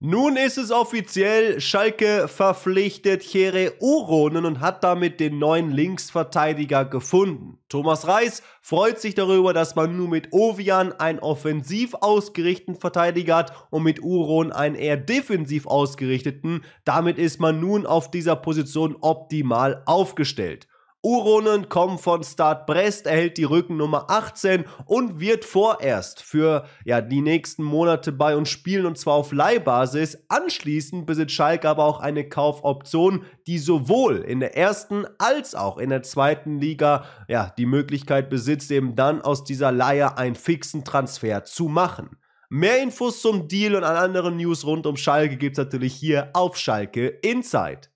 Nun ist es offiziell, Schalke verpflichtet Chere Uronen und hat damit den neuen Linksverteidiger gefunden. Thomas Reis freut sich darüber, dass man nun mit Ovian einen offensiv ausgerichteten Verteidiger hat und mit Uron einen eher defensiv ausgerichteten. Damit ist man nun auf dieser Position optimal aufgestellt. Uronen kommt von Start Brest, erhält die Rückennummer 18 und wird vorerst für ja, die nächsten Monate bei uns spielen und zwar auf Leihbasis. Anschließend besitzt Schalke aber auch eine Kaufoption, die sowohl in der ersten als auch in der zweiten Liga ja, die Möglichkeit besitzt, eben dann aus dieser Leihe einen fixen Transfer zu machen. Mehr Infos zum Deal und an anderen News rund um Schalke gibt es natürlich hier auf Schalke Inside.